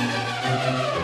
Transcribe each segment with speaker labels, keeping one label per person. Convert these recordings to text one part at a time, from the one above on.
Speaker 1: Música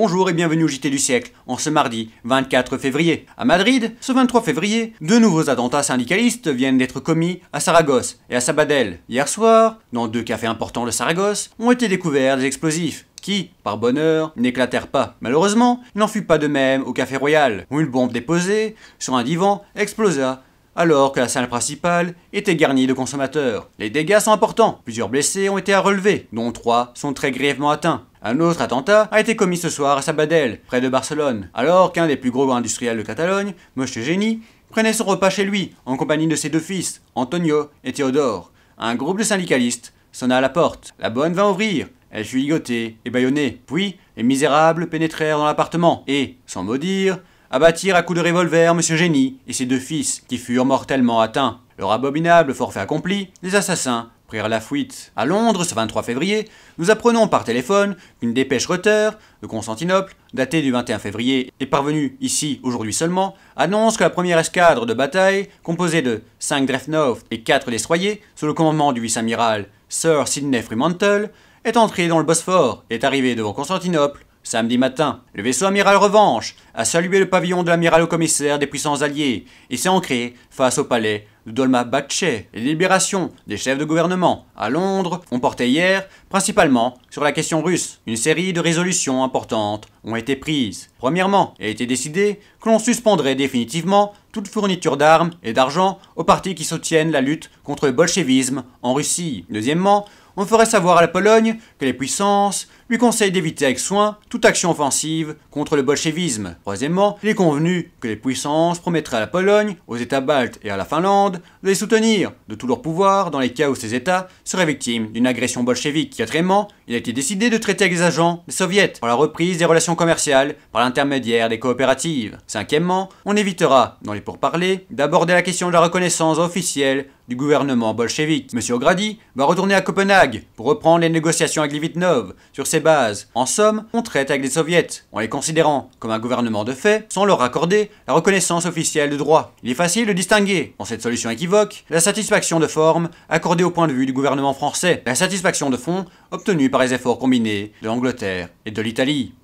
Speaker 1: Bonjour et bienvenue au JT du siècle, en ce mardi 24 février. À Madrid, ce 23 février, deux nouveaux attentats syndicalistes viennent d'être commis à Saragosse et à Sabadell. Hier soir, dans deux cafés importants de Saragosse, ont été découverts des explosifs qui, par bonheur, n'éclatèrent pas. Malheureusement, il n'en fut pas de même au Café Royal, où une bombe déposée sur un divan explosa alors que la salle principale était garnie de consommateurs. Les dégâts sont importants, plusieurs blessés ont été à relever, dont trois sont très grièvement atteints. Un autre attentat a été commis ce soir à Sabadell, près de Barcelone, alors qu'un des plus gros industriels de Catalogne, Monsieur Génie, prenait son repas chez lui, en compagnie de ses deux fils, Antonio et Théodore. Un groupe de syndicalistes sonna à la porte. La bonne vint ouvrir. Elle fut ligotée et bâillonnée. Puis, les misérables pénétrèrent dans l'appartement et, sans mot dire, abattirent à coups de revolver M. Génie et ses deux fils, qui furent mortellement atteints. Leur abominable forfait accompli, les assassins prirent la fuite. À Londres, ce 23 février, nous apprenons par téléphone qu'une dépêche Reuters de Constantinople, datée du 21 février et parvenue ici aujourd'hui seulement, annonce que la première escadre de bataille, composée de 5 Drefnoft et 4 destroyers, sous le commandement du vice-amiral Sir Sidney Fremantle, est entrée dans le Bosphore et est arrivée devant Constantinople Samedi matin, le vaisseau amiral Revanche a salué le pavillon de l'amiral au commissaire des puissants alliés et s'est ancré face au palais de Dolma Bache les libérations des chefs de gouvernement à Londres ont porté hier principalement sur la question russe. Une série de résolutions importantes ont été prises. Premièrement, il a été décidé que l'on suspendrait définitivement toute fourniture d'armes et d'argent aux partis qui soutiennent la lutte contre le bolchevisme en Russie. Deuxièmement, on ferait savoir à la Pologne que les puissances lui conseillent d'éviter avec soin toute action offensive contre le bolchevisme. Troisièmement, il est convenu que les puissances promettraient à la Pologne, aux États baltes et à la Finlande de les soutenir de tout leur pouvoir dans les cas où ces États seraient victimes d'une agression bolchevique. Quatrièmement, il a été décidé de traiter avec les agents des soviets pour la reprise des relations commerciales par l'intermédiaire des coopératives. Cinquièmement, on évitera, dans les pourparlers, d'aborder la question de la reconnaissance officielle du gouvernement bolchevique. M. O'Grady va retourner à Copenhague pour reprendre les négociations avec Livitnov sur ses bases. En somme, on traite avec les soviets, en les considérant comme un gouvernement de fait, sans leur accorder la reconnaissance officielle de droit. Il est facile de distinguer, dans cette solution équivoque, la satisfaction de forme accordée au point de vue du gouvernement français, la satisfaction de fond obtenue par les efforts combinés de l'Angleterre et de l'Italie.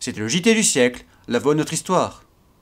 Speaker 1: Cette le JT du siècle, la voie de notre histoire.